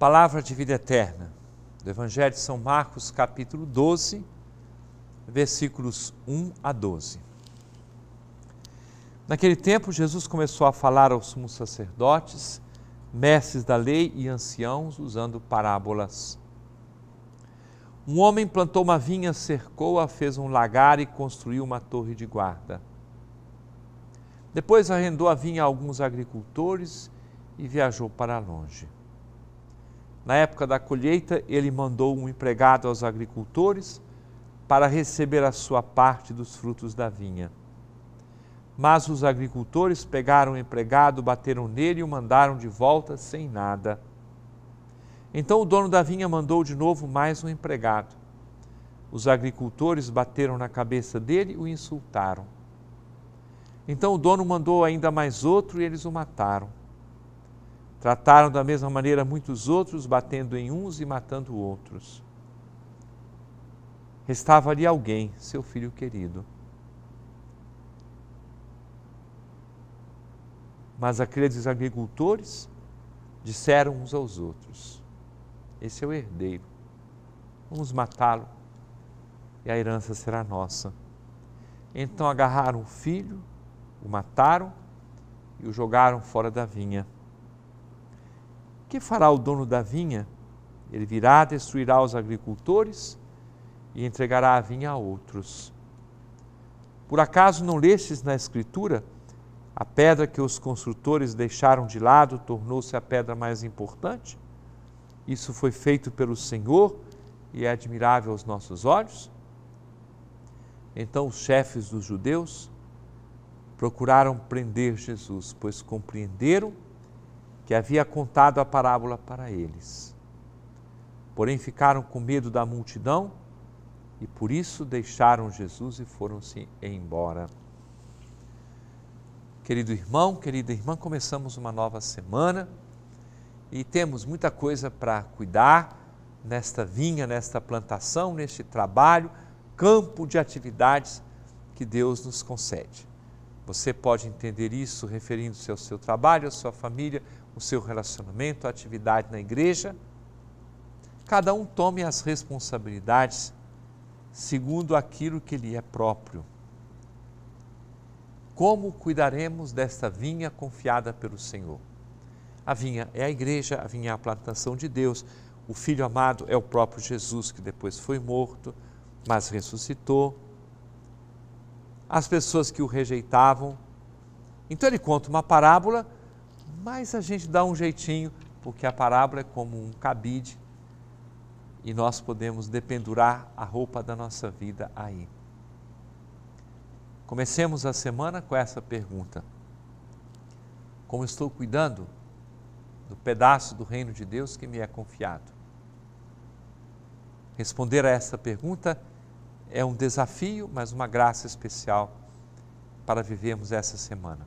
Palavra de vida eterna, do Evangelho de São Marcos, capítulo 12, versículos 1 a 12. Naquele tempo, Jesus começou a falar aos sumos sacerdotes, mestres da lei e anciãos, usando parábolas. Um homem plantou uma vinha, cercou-a, fez um lagar e construiu uma torre de guarda. Depois arrendou a vinha a alguns agricultores e viajou para longe. Na época da colheita, ele mandou um empregado aos agricultores para receber a sua parte dos frutos da vinha. Mas os agricultores pegaram o empregado, bateram nele e o mandaram de volta sem nada. Então o dono da vinha mandou de novo mais um empregado. Os agricultores bateram na cabeça dele e o insultaram. Então o dono mandou ainda mais outro e eles o mataram. Trataram da mesma maneira muitos outros, batendo em uns e matando outros. Restava ali alguém, seu filho querido. Mas aqueles agricultores disseram uns aos outros: Esse é o herdeiro, vamos matá-lo e a herança será nossa. Então agarraram o filho, o mataram e o jogaram fora da vinha. Que fará o dono da vinha? Ele virá, destruirá os agricultores e entregará a vinha a outros. Por acaso não lestes na Escritura? A pedra que os construtores deixaram de lado tornou-se a pedra mais importante? Isso foi feito pelo Senhor e é admirável aos nossos olhos? Então os chefes dos judeus procuraram prender Jesus, pois compreenderam que havia contado a parábola para eles. Porém ficaram com medo da multidão e por isso deixaram Jesus e foram-se embora. Querido irmão, querida irmã, começamos uma nova semana e temos muita coisa para cuidar nesta vinha, nesta plantação, neste trabalho, campo de atividades que Deus nos concede. Você pode entender isso referindo-se ao seu trabalho, à sua família, o seu relacionamento, a atividade na igreja, cada um tome as responsabilidades segundo aquilo que lhe é próprio. Como cuidaremos desta vinha confiada pelo Senhor? A vinha é a igreja, a vinha é a plantação de Deus. O filho amado é o próprio Jesus, que depois foi morto, mas ressuscitou. As pessoas que o rejeitavam. Então ele conta uma parábola mas a gente dá um jeitinho, porque a parábola é como um cabide e nós podemos dependurar a roupa da nossa vida aí. Comecemos a semana com essa pergunta: Como estou cuidando do pedaço do reino de Deus que me é confiado? Responder a essa pergunta é um desafio, mas uma graça especial para vivermos essa semana